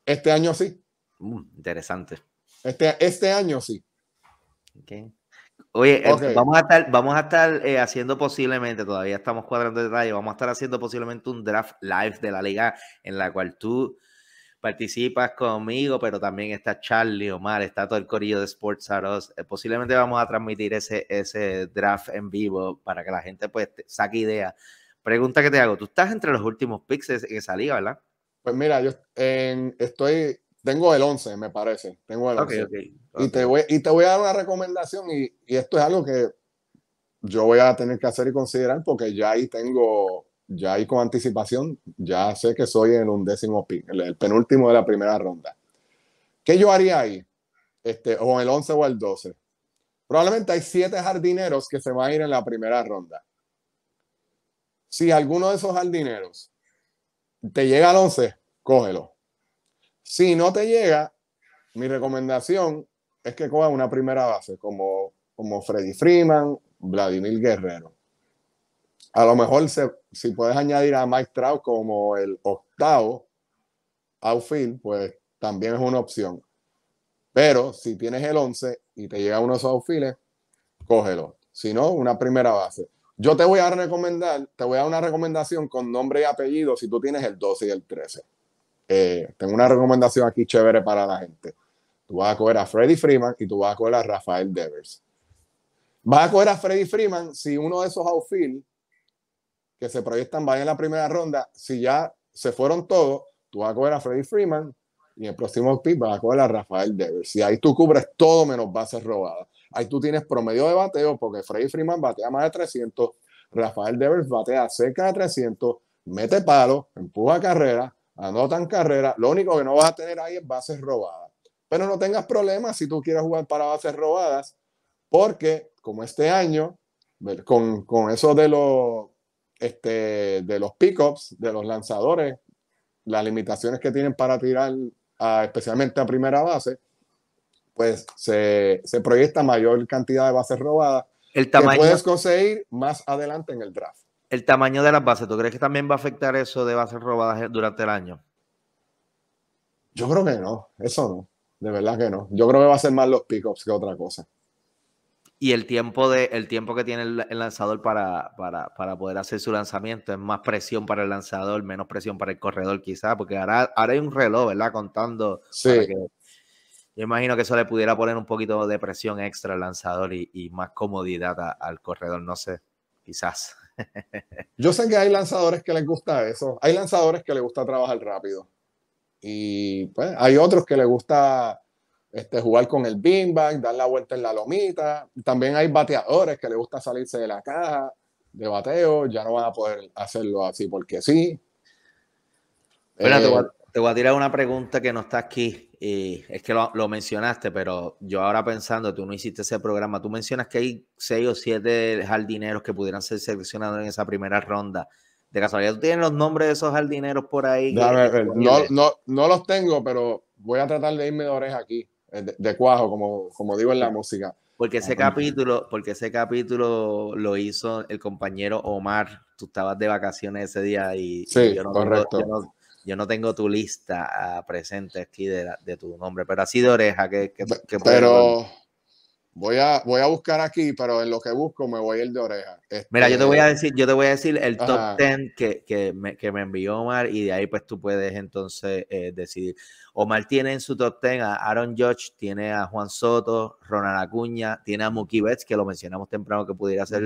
Este año sí. Mm, interesante. Este, este año sí. Oye, eh, vamos a estar, vamos a estar eh, haciendo posiblemente, todavía estamos cuadrando detalles, vamos a estar haciendo posiblemente un draft live de la liga en la cual tú participas conmigo, pero también está Charlie, Omar, está todo el corillo de Sports Aros. Eh, posiblemente vamos a transmitir ese, ese draft en vivo para que la gente pues saque idea Pregunta que te hago, tú estás entre los últimos picks en esa liga, ¿verdad? Pues mira, yo estoy, tengo el 11, me parece, tengo el 11. Y, te voy, y te voy a dar una recomendación y, y esto es algo que yo voy a tener que hacer y considerar porque ya ahí tengo ya ahí con anticipación, ya sé que soy en un décimo el, penúltimo de la primera ronda. ¿Qué yo haría ahí? Este, o el 11 o el 12. Probablemente hay siete jardineros que se van a ir en la primera ronda. Si alguno de esos jardineros te llega al 11, cógelo. Si no te llega, mi recomendación es que coja una primera base como, como Freddy Freeman, Vladimir Guerrero a lo mejor se, si puedes añadir a Mike Trout como el octavo outfield, pues también es una opción. Pero si tienes el 11 y te llega uno de esos outfields, cógelo. Si no, una primera base. Yo te voy a recomendar, te voy a dar una recomendación con nombre y apellido si tú tienes el 12 y el 13. Eh, tengo una recomendación aquí chévere para la gente. Tú vas a coger a Freddy Freeman y tú vas a coger a Rafael Devers. Vas a coger a Freddy Freeman si uno de esos outfield que se proyectan vaya en la primera ronda, si ya se fueron todos, tú vas a coger a Freddy Freeman y el próximo pick vas a coger a Rafael Devers. si ahí tú cubres todo menos bases robadas. Ahí tú tienes promedio de bateo porque Freddy Freeman batea más de 300, Rafael Devers batea cerca de 300, mete palo, empuja carrera, anotan carrera. Lo único que no vas a tener ahí es bases robadas. Pero no tengas problemas si tú quieres jugar para bases robadas porque como este año, con, con eso de los este, de los pickups, de los lanzadores, las limitaciones que tienen para tirar, especialmente a primera base, pues se, proyecta mayor cantidad de bases robadas el tamaño, que puedes conseguir más adelante en el draft. El tamaño de las bases, ¿tú crees que también va a afectar eso de bases robadas durante el año? Yo creo que no, eso no, de verdad que no. Yo creo que va a ser más los pickups que otra cosa. Y el tiempo, de, el tiempo que tiene el, lanzador para, para, para, poder hacer su lanzamiento es más presión para el lanzador, menos presión para el corredor, quizás, porque ahora, hay un reloj, ¿verdad? Contando. Sí. yo imagino que eso le pudiera poner un poquito de presión extra al lanzador y, y más comodidad al corredor, no sé, quizás. Yo sé que hay lanzadores que les gusta eso, hay lanzadores que les gusta trabajar rápido y pues hay otros que les gusta este, jugar con el beanbag, dar la vuelta en la lomita. También hay bateadores que les gusta salirse de la caja de bateo, ya no van a poder hacerlo así porque sí. Eh, te, voy a, tirar una pregunta que no está aquí, y es que lo, mencionaste, pero yo ahora pensando, tú no hiciste ese programa, tú mencionas que hay seis o siete jardineros que pudieran ser seleccionados en esa primera ronda. De casualidad, ¿tú tienes los nombres de esos jardineros por ahí? no, no, no los tengo, pero voy a tratar de irme de oreja aquí. Eh, de, cuajo, como, como digo en la música. Porque ese ah, pues, capítulo, porque ese capítulo lo hizo el compañero Omar. Tú estabas de vacaciones ese día y, sí, yo, no correcto. Tengo, yo, no, tengo, tu lista ah, presente aquí de, de, tu nombre, pero así de oreja que, que, pero Voy a, voy a buscar aquí, pero en lo que busco me voy el de oreja. Mira, yo te este, voy a decir, yo te voy a decir el top ten 10 que, que, me, envió Omar y de ahí pues tú puedes entonces eh, decidir. Omar tiene en su top 10 a Aaron Judge, tiene a Juan Soto, Ronald Acuña, tiene a Mookie Betts, que lo mencionamos temprano que pudiera ser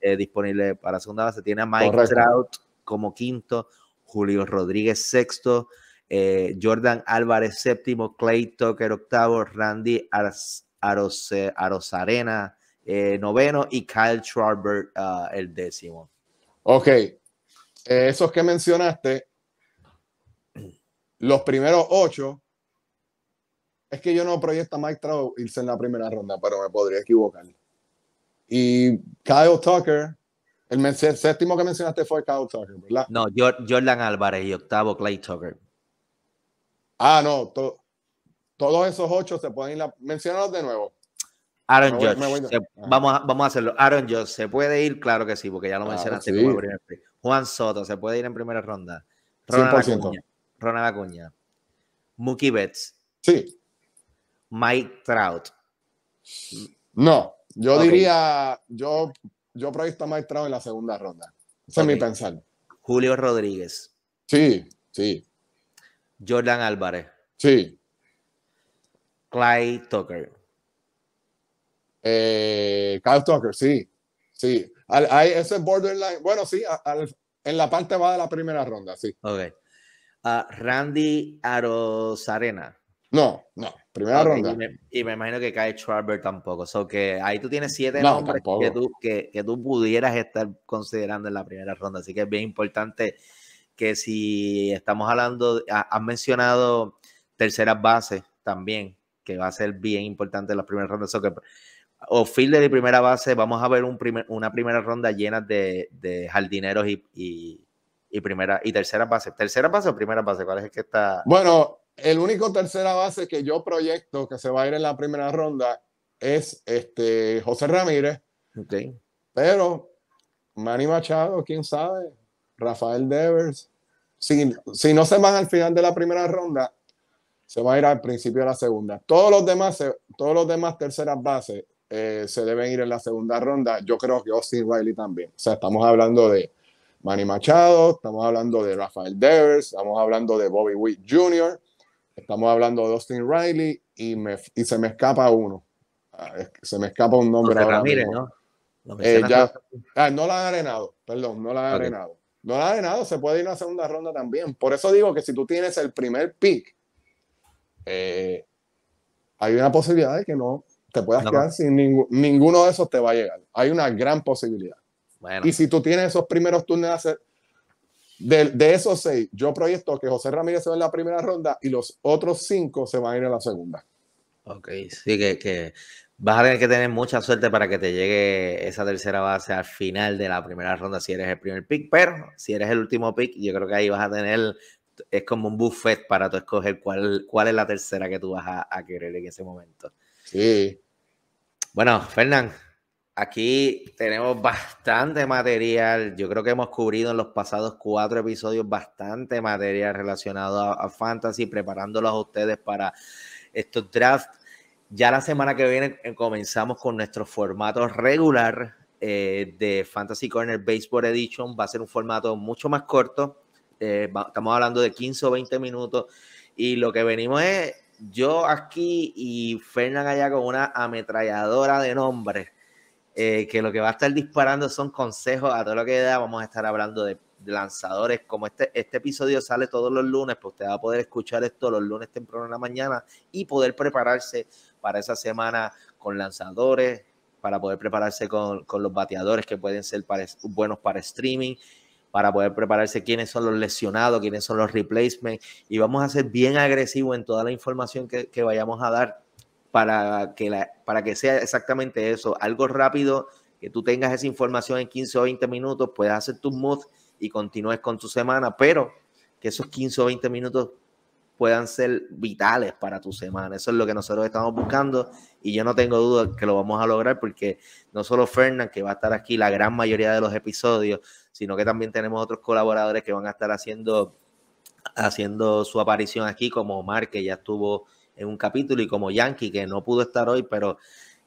eh, disponible para segunda base, tiene a Mike Trout como quinto, Julio Rodríguez sexto, eh, Jordan Álvarez séptimo, Clay Tucker octavo, Randy Ars Aros, Arena eh, noveno y Kyle Schwarber ah, el décimo. Ok, eh, esos que mencionaste, los primeros ocho, es que yo no proyecto a Mike Trout irse en la primera ronda, pero me podría equivocar. Y Kyle Tucker, el séptimo que mencionaste fue Kyle Tucker, ¿verdad? No, Jordan Álvarez y octavo Clay Tucker. Ah, no, todos esos ocho se pueden ir. mencionarlos de nuevo. Aaron Judge. vamos, a, vamos a hacerlo. Aaron Judge, ¿se puede ir? Claro que sí, porque ya lo mencionaste como Juan Soto, ¿se puede ir en primera ronda? 100%. Ronald Acuña. Mookie Betts. Sí. Mike Trout. No, yo diría, yo, yo proyecto a Mike Trout en la segunda ronda. Ese es mi pensar. Julio Rodríguez. Sí, sí. Jordan Álvarez. Sí. Clyde Tucker. Eh, Tucker, sí. Sí. hay ese borderline. Bueno, sí, en la parte va de la primera ronda, sí. Ok. Ah, Randy Arosarena. No, no, primera ronda. Y me, imagino que Kyle Schwarber tampoco. So que ahí tú tienes siete nombres que tú, que, que, tú pudieras estar considerando en la primera ronda. Así que es bien importante que si estamos hablando, has mencionado terceras bases también que va a ser bien importante en las primeras rondas. o fielder y primera base, vamos a ver un primer, una primera ronda llena de, de jardineros y, y, primera y tercera base. ¿Tercera base o primera base? ¿Cuál es el que está? Bueno, el único tercera base que yo proyecto que se va a ir en la primera ronda es este José Ramírez. Okay. Pero Manny Machado, quién sabe, Rafael Devers. Si, si no se van al final de la primera ronda, se va a ir al principio de la segunda. Todos los demás, todos los demás terceras bases eh, se deben ir en la segunda ronda. Yo creo que Austin Riley también. O sea, estamos hablando de Manny Machado, estamos hablando de Rafael Devers, estamos hablando de Bobby Witt Jr., estamos hablando de Austin Riley y, y se me escapa uno. Ah, se me escapa un nombre. Ahora eh, ah, ¿no? la han arenado, perdón, no la han arenado. No la han arenado, se puede ir a la segunda ronda también. Por eso digo que si tú tienes el primer pick, eh, hay una posibilidad de que no te puedas quedar sin ninguno, de esos te va a llegar. Hay una gran posibilidad. Y si tú tienes esos primeros turnos de, de, esos seis, yo proyecto que José Ramírez se va en la primera ronda y los otros cinco se van a ir a la segunda. Ok, sí, que vas a tener que tener mucha suerte para que te llegue esa tercera base al final de la primera ronda si eres el primer pick, pero si eres el último pick, yo creo que ahí vas a tener es como un buffet para tú escoger cuál, cuál es la tercera que tú vas a, querer en ese momento. Sí. Bueno, Fernán, aquí tenemos bastante material. Yo creo que hemos cubrido en los pasados cuatro episodios bastante material relacionado a, fantasy, preparándolos a ustedes para estos drafts. Ya la semana que viene comenzamos con nuestro formato regular eh, de Fantasy Corner Baseball Edition. Va a ser un formato mucho más corto, este, estamos hablando de 15 o 20 minutos y lo que venimos es yo aquí y Fernan allá con una ametralladora de nombres, eh, que lo que va a estar disparando son consejos a todo lo que da. Vamos a estar hablando de lanzadores, como este, este episodio sale todos los lunes, pues usted va a poder escuchar esto los lunes temprano en la mañana y poder prepararse para esa semana con lanzadores, para poder prepararse con, los bateadores que pueden ser buenos para streaming para poder prepararse quiénes son los lesionados, quiénes son los replacements. Y vamos a ser bien agresivos en toda la información que, vayamos a dar para que, para que sea exactamente eso, algo rápido, que tú tengas esa información en 15 o 20 minutos, puedas hacer tus moves y continúes con tu semana, pero que esos 15 o 20 minutos puedan ser vitales para tu semana. Eso es lo que nosotros estamos buscando y yo no tengo duda que lo vamos a lograr porque no solo Fernán, que va a estar aquí la gran mayoría de los episodios, sino que también tenemos otros colaboradores que van a estar haciendo, haciendo su aparición aquí, como Omar, que ya estuvo en un capítulo, y como Yankee, que no pudo estar hoy, pero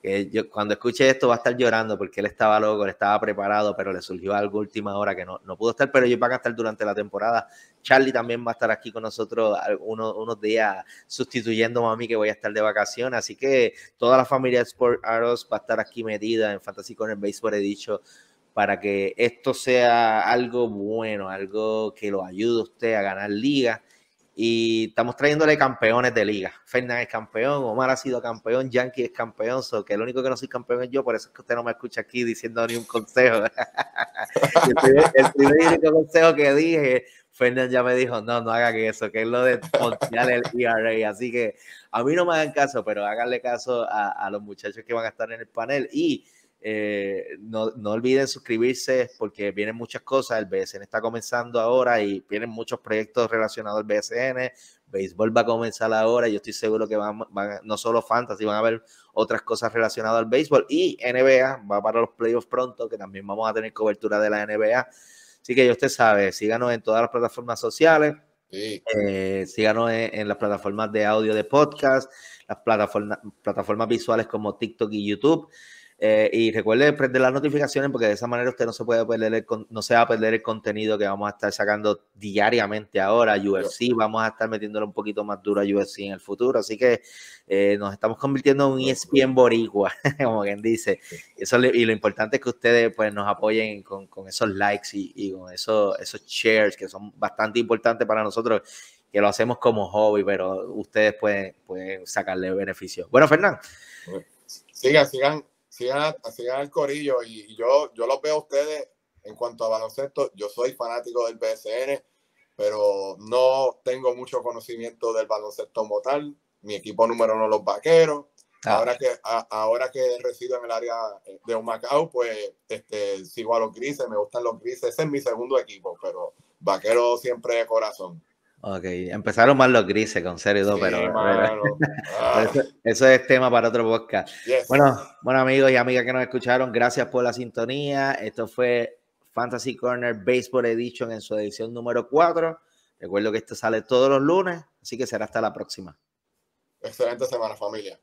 que yo, cuando escuche esto va a estar llorando porque él estaba loco, él estaba preparado, pero le surgió algo última hora que no, no pudo estar, pero ellos van a estar durante la temporada. Charlie también va a estar aquí con nosotros unos, unos días sustituyendo a mí que voy a estar de vacaciones, así que toda la familia de Sport Arrows va a estar aquí metida en Fantasy el Baseball, he dicho, para que esto sea algo bueno, algo que lo ayude a usted a ganar ligas y estamos trayéndole campeones de liga. Fernández es campeón, Omar ha sido campeón, Yankee es campeón, que el único que no soy campeón es yo, por eso es que usted no me escucha aquí diciendo ni un consejo. el, primer, y único consejo que dije, Fernández ya me dijo, no, no haga eso, que es lo de pontear el ERA. Así que a mí no me hagan caso, pero háganle caso a, a los muchachos que van a estar en el panel. Y eh, no, olviden suscribirse porque vienen muchas cosas. El BSN está comenzando ahora y vienen muchos proyectos relacionados al BSN. Béisbol va a comenzar ahora. Yo estoy seguro que van, no solo fantasy, van a haber otras cosas relacionadas al béisbol. Y NBA va para los playoffs pronto, que también vamos a tener cobertura de la NBA. Así que ya usted sabe, síganos en todas las plataformas sociales. Eh, síganos en, en, las plataformas de audio de podcast, las plataformas, plataformas visuales como TikTok y YouTube. Eh, y recuerde prender las notificaciones porque de esa manera usted no se puede perder el, no se va a perder el contenido que vamos a estar sacando diariamente ahora. UFC, vamos a estar metiéndolo un poquito más duro a UFC en el futuro. Así que eh, nos estamos convirtiendo en un e ESPN boricua, como quien dice. Eso, y lo importante es que ustedes pues, nos apoyen con, esos likes y, con esos, esos shares que son bastante importantes para nosotros que lo hacemos como hobby, pero ustedes pueden, pueden sacarle beneficio. Bueno, Fernán. Sigan, sigan sigan, sigan al corillo y, yo, yo los veo a ustedes en cuanto a baloncesto. Yo soy fanático del BSN, pero no tengo mucho conocimiento del baloncesto como tal. Mi equipo número uno, los vaqueros. Ah. Ahora, que, ahora que resido en el área de Humacao, pues este, sigo a los grises, me gustan los grises. Ese es mi segundo equipo, pero vaqueros siempre de corazón. Ok, empezaron más los grises con serio 2, pero, ah. eso, es tema para otro podcast. Bueno, bueno amigos y amigas que nos escucharon, gracias por la sintonía. Esto fue Fantasy Corner Baseball Edition en su edición número 4. Recuerdo que esto sale todos los lunes, así que será hasta la próxima. Excelente semana familia.